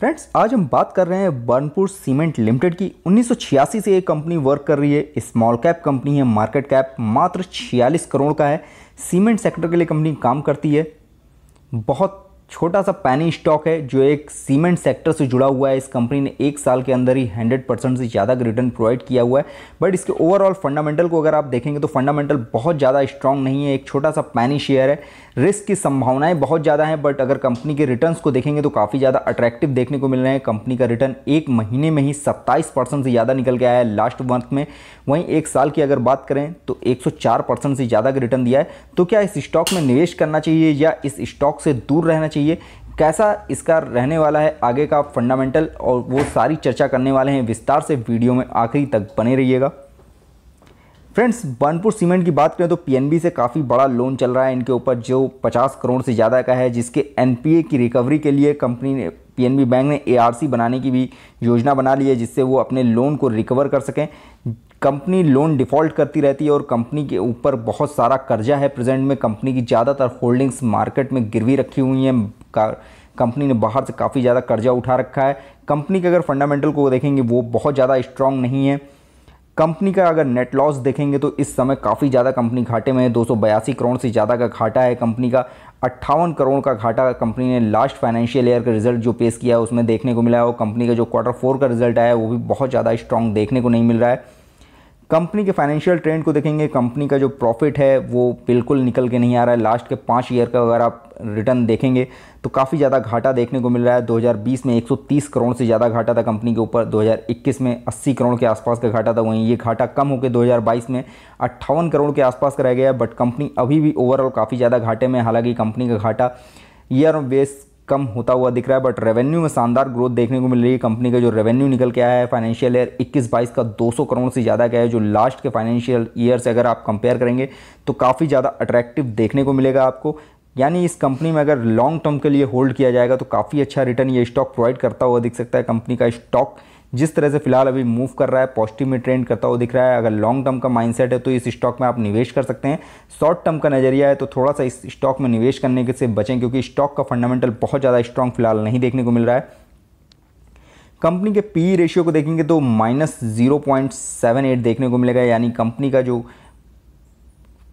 friends आज हम बात कर रहे हैं बर्नपुर सीमेंट लिमिटेड की 1986 से ये कंपनी वर्क कर रही है स्मॉल कैप कंपनी है मार्केट कैप मात्र 46 करोड़ का है सीमेंट सेक्टर के लिए कंपनी काम करती है बहुत छोटा सा पैनी स्टॉक है जो एक सीमेंट सेक्टर से जुड़ा हुआ है इस कंपनी ने एक साल के अंदर ही 100 परसेंट से ज़्यादा रिटर्न प्रोवाइड किया हुआ है बट इसके ओवरऑल फंडामेंटल को अगर आप देखेंगे तो फंडामेंटल बहुत ज़्यादा स्ट्रांग नहीं है एक छोटा सा पैनी शेयर है रिस्क की संभावनाएं बहुत ज़्यादा हैं बट अगर कंपनी के रिटर्न को देखेंगे तो काफ़ी ज़्यादा अट्रैक्टिव देखने को मिल रहे हैं कंपनी का रिटर्न एक महीने में ही सत्ताईस परसेंट से ज़्यादा निकल के आया है लास्ट मंथ में वहीं एक साल की अगर बात करें तो एक परसेंट से ज़्यादा का रिटर्न दिया है तो क्या इस स्टॉक में निवेश करना चाहिए या इस स्टॉक से दूर रहना चाहिए चाहिए कैसा इसका रहने वाला है आगे का फंडामेंटल और वो सारी चर्चा करने वाले हैं विस्तार से वीडियो में आखिरी तक बने रहिएगा फ्रेंड्स बनपुर सीमेंट की बात करें तो पीएनबी से काफ़ी बड़ा लोन चल रहा है इनके ऊपर जो 50 करोड़ से ज़्यादा का है जिसके एनपीए की रिकवरी के लिए कंपनी ने पीएनबी बैंक ने एआरसी बनाने की भी योजना बना ली है जिससे वो अपने लोन को रिकवर कर सकें कंपनी लोन डिफ़ॉल्ट करती रहती है और कंपनी के ऊपर बहुत सारा कर्जा है प्रेजेंट में कंपनी की ज़्यादातर होल्डिंग्स मार्केट में गिरवी रखी हुई हैं कंपनी ने बाहर से काफ़ी ज़्यादा कर्जा उठा रखा है कंपनी के अगर फंडामेंटल को देखेंगे वो बहुत ज़्यादा स्ट्रांग नहीं है कंपनी का अगर नेट लॉस देखेंगे तो इस समय काफ़ी ज़्यादा कंपनी घाटे में है दो करोड़ से ज़्यादा का घाटा है कंपनी का अट्ठावन करोड़ का घाटा कंपनी ने लास्ट फाइनेंशियल ईयर का रिजल्ट जो पेश किया है उसमें देखने को मिला है और कंपनी का जो क्वार्टर फोर का रिजल्ट आया है वो भी बहुत ज़्यादा स्ट्रॉन्ग देखने को नहीं मिल रहा है कंपनी के फाइनेंशियल ट्रेंड को देखेंगे कंपनी का जो प्रॉफिट है वो बिल्कुल निकल के नहीं आ रहा है लास्ट के पाँच ईयर का अगर आप रिटर्न देखेंगे तो काफ़ी ज़्यादा घाटा देखने को मिल रहा है 2020 में 130 करोड़ से ज़्यादा घाटा था कंपनी के ऊपर 2021 में 80 करोड़ के आसपास का घाटा था वहीं ये घाटा कम होकर 2022 में अट्ठावन करोड़ के आसपास का रह गया बट कंपनी अभी भी ओवरऑल काफ़ी ज़्यादा घाटे में हालांकि कंपनी का घाटा ईयर बेस कम होता हुआ दिख रहा है बट रेवेन्यू में शानदार ग्रोथ देखने को मिल रही है कंपनी का जो रेवेन्यू निकल के आया है फाइनेंशियल ईयर 21-22 का 200 करोड़ से ज़्यादा का है जो लास्ट के फाइनेंशियल ईयर से अगर आप कंपेयर करेंगे तो काफ़ी ज़्यादा अट्रैक्टिव देखने को मिलेगा आपको यानी इस कंपनी में अगर लॉन्ग टर्म के लिए होल्ड किया जाएगा तो काफ़ी अच्छा रिटर्न ये स्टॉक प्रोवाइड करता हुआ दिख सकता है कंपनी का स्टॉक जिस तरह से फिलहाल अभी मूव कर रहा है पॉजिटिव में ट्रेंड करता हुआ दिख रहा है अगर लॉन्ग टर्म का माइंडसेट है तो इस स्टॉक में आप निवेश कर सकते हैं शॉर्ट टर्म का नजरिया है तो थोड़ा सा इस स्टॉक में निवेश करने के से बचें क्योंकि स्टॉक का फंडामेंटल बहुत ज़्यादा स्ट्रॉन्ग फिलहाल नहीं देखने को मिल रहा है कंपनी के पी रेशियो e को देखेंगे तो minus zero point seven eight देखने को मिलेगा यानी कंपनी का जो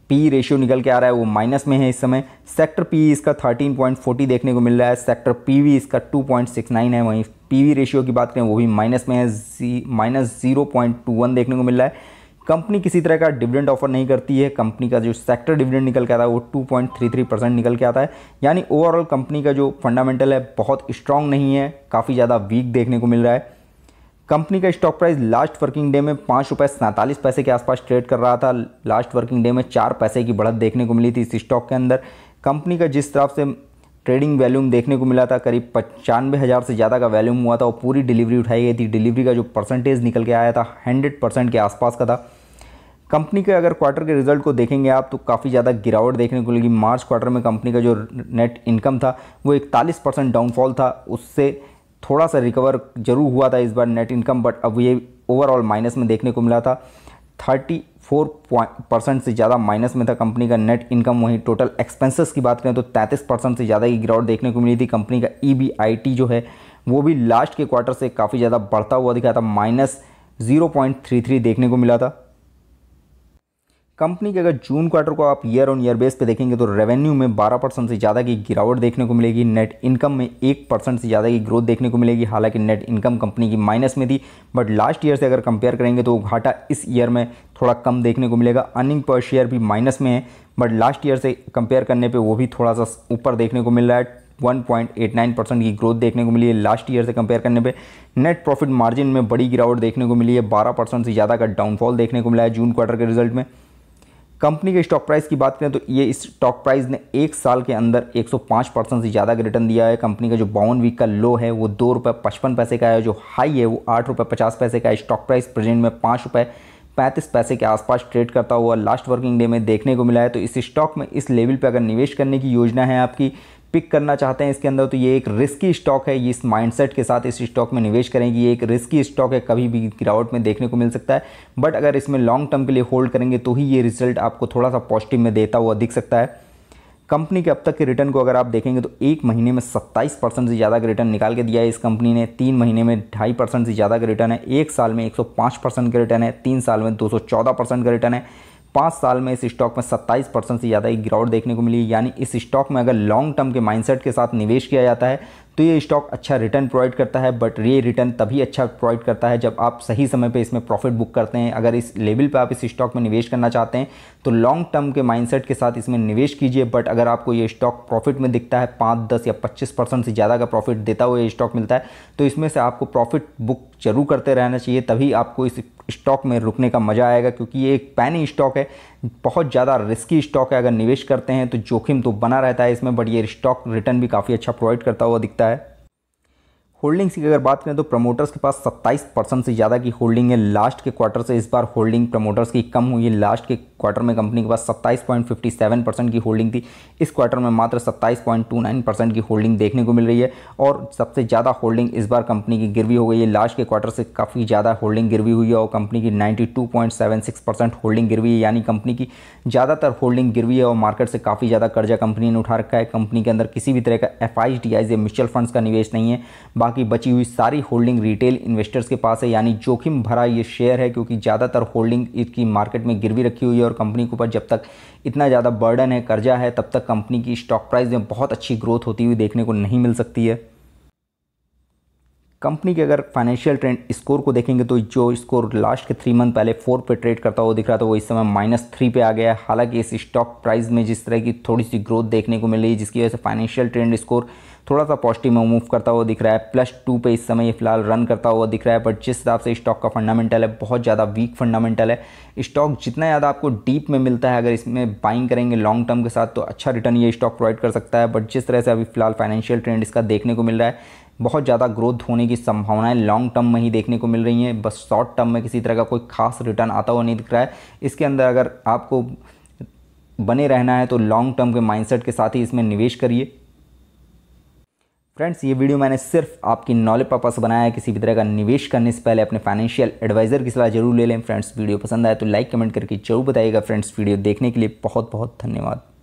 पी रेशियो निकल के आ रहा है वो माइनस में है इस समय सेक्टर पी इसका 13.40 देखने को मिल रहा है सेक्टर पी वी इसका 2.69 है वहीं पी वी रेशियो की बात करें वो भी माइनस में है जी माइनस जीरो देखने को मिल रहा है कंपनी किसी तरह का डिविडेंड ऑफर नहीं करती है कंपनी का जो सेक्टर डिविडेंड निकल के आता है वो 2.33 परसेंट निकल के आता है यानी ओवरऑल कंपनी का जो फंडामेंटल है बहुत स्ट्रांग नहीं है काफ़ी ज़्यादा वीक देखने को मिल रहा है कंपनी का stock price last working day में पाँच रुपये सैंतालीस पैसे के आसपास ट्रेड कर रहा था लास्ट वर्किंग डे में चार पैसे की बढ़त देखने को मिली थी इस स्टॉक के अंदर कंपनी का जिस तरफ से ट्रेडिंग वैल्यूम देखने को मिला था करीब पचानवे हज़ार से ज़्यादा का वैल्यूम हुआ था और पूरी डिलीवरी उठाई गई थी डिलीवरी का जो परसेंटेज निकल के आया था हंड्रेड परसेंट के आसपास का था कंपनी के अगर क्वार्टर के रिजल्ट को देखेंगे आप तो काफ़ी ज़्यादा गिरावट देखने को मिलेगी मार्च क्वार्टर में कंपनी का जो नेट इनकम था वो इकतालीस परसेंट डाउनफॉल था उससे थोड़ा सा रिकवर जरूर हुआ था इस बार नेट इनकम बट अब ये ओवरऑल माइनस में देखने को मिला था थर्टी फोर परसेंट से ज़्यादा माइनस में था कंपनी का नेट इनकम वहीं टोटल एक्सपेंसेस की बात करें तो 33 परसेंट से ज़्यादा की गिरावट देखने को मिली थी कंपनी का ई e जो है वो भी लास्ट के क्वार्टर से काफ़ी ज़्यादा बढ़ता हुआ दिखाया था माइनस देखने को मिला था कंपनी के अगर जून क्वार्टर को आप ईयर ऑन ईयर बेस पे देखेंगे तो रेवेन्यू में 12 परसेंट से ज़्यादा की गिरावट देखने को मिलेगी नेट इनकम में एक परसेंट से ज़्यादा की ग्रोथ देखने को मिलेगी हालांकि नेट इनकम कंपनी की माइनस में थी बट लास्ट ईयर से अगर कंपेयर करेंगे तो घाटा इस ईयर में थोड़ा कम देखने को मिलेगा अर्निंग पर शेयर भी माइनस में है बट लास्ट ईयर से कंपेयर करने पर वो भी थोड़ा सा ऊपर देखने को मिल रहा है 1.89 परसेंट की ग्रोथ देखने को मिली है लास्ट ईयर से कंपेयर करने पे नेट प्रॉफिट मार्जिन में बड़ी गिरावट देखने को मिली है 12 परसेंट से ज़्यादा का डाउनफॉल देखने को मिला है जून क्वार्टर के रिजल्ट में कंपनी के स्टॉक प्राइस की बात करें तो ये स्टॉक प्राइस ने एक साल के अंदर 105 परसेंट से ज़्यादा का रिटर्न दिया है कंपनी का जो बावन वीक का लो है वो दो रुपये पचपन पैसे का है जो हाई है वो आठ रुपये पचास पैसे का है स्टॉक प्राइस प्रेजेंट में पाँच रुपये पैंतीस पैसे के आसपास ट्रेड करता हुआ लास्ट वर्किंग डे में देखने को मिला है तो इस स्टॉक में इस लेवल पर अगर निवेश करने की योजना है आपकी पिक करना चाहते हैं इसके अंदर तो ये एक रिस्की स्टॉक है ये इस माइंडसेट के साथ इस स्टॉक में निवेश करेंगे ये एक रिस्की स्टॉक है कभी भी गिरावट में देखने को मिल सकता है बट अगर इसमें लॉन्ग टर्म के लिए होल्ड करेंगे तो ही ये रिजल्ट आपको थोड़ा सा पॉजिटिव में देता हुआ दिख सकता है कंपनी के अब तक के रिटर्न को अगर आप देखेंगे तो एक महीने में 27 परसेंट से ज़्यादा का रिटर्न निकाल के दिया है इस कंपनी ने तीन महीने में ढाई परसेंट से ज़्यादा का रिटर्न है एक साल में 105 परसेंट का रिटर्न है तीन साल में 214 परसेंट का रिटर्न है पाँच साल में इस स्टॉक में 27 परसेंट से ज़्यादा की गिरावट देखने को मिली यानी इस स्टॉक में अगर लॉन्ग टर्म के माइंडसेट के साथ निवेश किया जाता है तो ये स्टॉक अच्छा रिटर्न प्रोवाइड करता है बट ये रिटर्न तभी अच्छा प्रोवाइड करता है जब आप सही समय पर इसमें प्रॉफिट बुक करते हैं अगर इस लेवल पर आप इस स्टॉक में निवेश करना चाहते हैं तो लॉन्ग टर्म के माइंडसेट के साथ इसमें निवेश कीजिए बट अगर आपको ये स्टॉक प्रॉफिट में दिखता है पाँच दस या पच्चीस परसेंट से ज़्यादा का प्रॉफिट देता हुआ ये स्टॉक मिलता है तो इसमें से आपको प्रॉफिट बुक जरूर करते रहना चाहिए तभी आपको इस स्टॉक में रुकने का मज़ा आएगा क्योंकि ये एक पैनी स्टॉक है बहुत ज़्यादा रिस्की स्टॉक है अगर निवेश करते हैं तो जोखिम तो बना रहता है इसमें बट ये स्टॉक रिटर्न भी काफ़ी अच्छा प्रोवाइड करता हुआ दिखता है है होल्डिंग्स की अगर बात करें तो प्रमोटर्स के पास 27 परसेंट से ज़्यादा की होल्डिंग है लास्ट के क्वार्टर से इस बार होल्डिंग प्रमोटर्स की कम हुई है लास्ट के क्वार्टर में कंपनी के पास 27.57 परसेंट की होल्डिंग थी इस क्वार्टर में मात्र 27.29 परसेंट की होल्डिंग देखने को मिल रही है और सबसे ज़्यादा होल्डिंग इस बार कंपनी की गिरवी हो गई है लास्ट के क्वार्टर से काफ़ी ज़्यादा होल्डिंग गिरवी हुई है और कंपनी की नाइन्टी परसेंट होल्डिंग गिरवी है यानी कंपनी की ज़्यादातर होल्डिंग गिरवी है और मार्केट से काफ़ी ज़्यादा कर्जा कंपनी ने उठा रखा है कंपनी के अंदर किसी भी तरह का एफ आई या म्यूचुअल फंड्स का निवेश नहीं है बाकी बाकी बची हुई सारी होल्डिंग रिटेल इन्वेस्टर्स के पास है यानी जोखिम भरा ये शेयर है क्योंकि ज़्यादातर होल्डिंग इसकी मार्केट में गिरवी रखी हुई है और कंपनी के ऊपर जब तक इतना ज़्यादा बर्डन है कर्जा है तब तक कंपनी की स्टॉक प्राइस में बहुत अच्छी ग्रोथ होती हुई देखने को नहीं मिल सकती है कंपनी के अगर फाइनेंशियल ट्रेंड स्कोर को देखेंगे तो जो स्कोर लास्ट के थ्री मंथ पहले फोर पे ट्रेड करता हुआ दिख रहा था वो इस समय माइनस थ्री पे आ गया हालांकि इस स्टॉक प्राइस में जिस तरह की थोड़ी सी ग्रोथ देखने को मिल रही है जिसकी वजह से फाइनेंशियल ट्रेंड स्कोर थोड़ा सा पॉजिटिव में मूव करता हुआ दिख रहा है प्लस टू पे इस समय ये फिलहाल रन करता हुआ दिख रहा है बट जिस हिसाब से स्टॉक का फंडामेंटल है बहुत ज़्यादा वीक फंडामेंटल है स्टॉक जितना ज़्यादा आपको डीप में मिलता है अगर इसमें बाइंग करेंगे लॉन्ग टर्म के साथ तो अच्छा रिटर्न ये स्टॉक प्रोवाइड कर सकता है बट जिस तरह से अभी फिलहाल फाइनेंशियल ट्रेंड इसका देखने को मिल रहा है बहुत ज़्यादा ग्रोथ होने की संभावनाएं लॉन्ग टर्म में ही देखने को मिल रही हैं बस शॉर्ट टर्म में किसी तरह का कोई खास रिटर्न आता हुआ नहीं दिख रहा है इसके अंदर अगर आपको बने रहना है तो लॉन्ग टर्म के माइंडसेट के साथ ही इसमें निवेश करिए फ्रेंड्स ये वीडियो मैंने सिर्फ आपकी नॉलेज पर्पस बनाया है किसी भी तरह का निवेश करने से पहले अपने फाइनेंशियल एडवाइजर की सलाह जरूर ले लें फ्रेंड्स वीडियो पसंद आए तो लाइक कमेंट करके जरूर बताइएगा फ्रेंड्स वीडियो देखने के लिए बहुत बहुत धन्यवाद